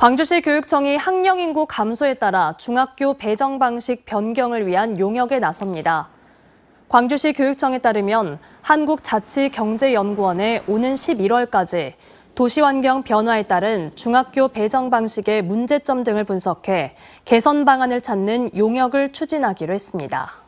광주시 교육청이 학령 인구 감소에 따라 중학교 배정 방식 변경을 위한 용역에 나섭니다. 광주시 교육청에 따르면 한국자치경제연구원에 오는 11월까지 도시환경 변화에 따른 중학교 배정 방식의 문제점 등을 분석해 개선 방안을 찾는 용역을 추진하기로 했습니다.